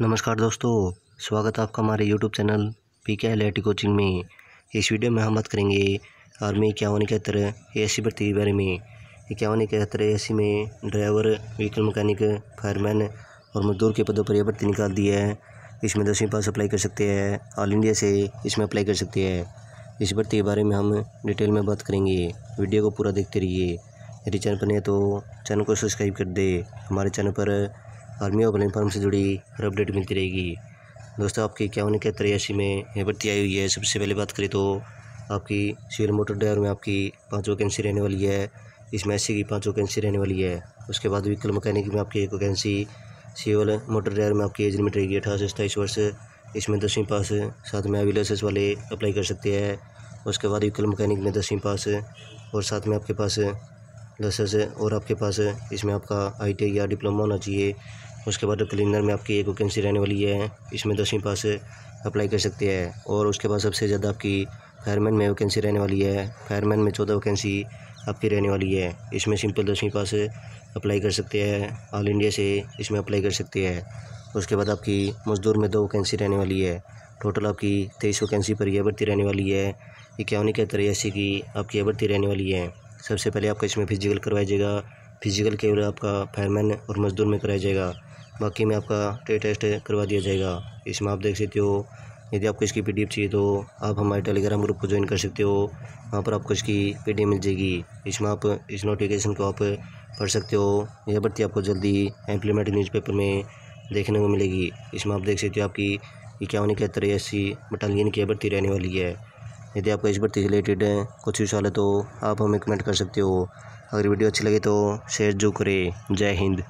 नमस्कार दोस्तों स्वागत है आपका हमारे YouTube channel P K L coaching में इस वीडियो में हम बात करेंगे आर्मी इक्यावन इकहत्तर ए सी भर्ती के बारे में इक्यावन इकहत्तर ए सी में ड्राइवर व्हीकल मैकेनिक फायरमैन और मजदूर के पदों पर यह भर्ती निकाल दी है इसमें दसवीं पास अप्लाई कर सकते हैं ऑल इंडिया से इसमें अप्लाई कर सकते हैं इस भर्ती के बारे में हम डिटेल में बात करेंगे वीडियो को पूरा देखते रहिए यदि चैनल पर नहीं तो चैनल को सब्सक्राइब कर दे हमारे चैनल पर आर्मी और प्लेटफॉर्म से जुड़ी हर अपडेट मिलती रहेगी दोस्तों आपकी क्या उन्हें कहते में यह भर्ती आई हुई है सबसे पहले बात करें तो आपकी सिविल मोटर ड्राइवर में आपकी पाँच वैकेंसी रहने वाली है इसमें एस की पाँच वैकेंसी रहने वाली है उसके बाद व्हीकल मकैनिक में आपकी एक वैकेंसी सिविल मोटर ड्राइवर में आपकी एज लिमिट रहेगी अठारह से सताईस वर्ष इसमें दसवीं पास साथ में अभी वाले अप्लाई कर सकते हैं उसके बाद व्हीकल मकैनिक में दसवीं पास और साथ में आपके पास लाइसेंस है और आपके पास इसमें आपका आई या डिप्लोमा होना चाहिए उसके बाद क्लीनर में आपकी एक वैकेंसी रहने वाली है इसमें दसवीं पास अप्लाई कर सकते हैं और उसके बाद सबसे ज़्यादा आपकी फायरमैन में वैकेंसी रहने वाली है फायरमैन में चौदह वैकेंसी आपकी रहने वाली है इसमें सिंपल दसवीं पास अप्लाई कर सकते हैं ऑल इंडिया से इसमें अप्लाई कर सकते हैं उसके बाद आपकी मजदूर में दो वैकेंसी रहने वाली है टोटल आपकी तेईस वैकेंसी पर यह भर्ती रहने वाली है इक्यावन इकहत्तर अस्सी की आपकी यह भर्ती रहने वाली है सबसे पहले आपका इसमें फिजिकल करवाया जाएगा फिजिकल केवल आपका फायरमैन और मजदूर में कराया जाएगा बाकी में आपका टे टेस्ट करवा दिया जाएगा इसमें आप देख सकते हो यदि आपको इसकी पी चाहिए तो आप हमारे टेलीग्राम ग्रुप को ज्वाइन कर सकते हो वहाँ पर आपको इसकी पी मिल जाएगी इसमें आप इस नोटिफिकेशन को आप पढ़ सकते हो यह भर्ती आपको जल्दी एम्प्लीमेंट न्यूज़पेपर में देखने को मिलेगी इसमें आप देख सकते हो आपकी इक्यावन इकहत्तर सी बटालियन की भर्ती रहने वाली है यदि आपको इस भर्ती से रिलेटेड कुछ भी सवाल है तो आप हमें कमेंट कर सकते हो अगर वीडियो अच्छी लगे तो शेयर जो करें जय हिंद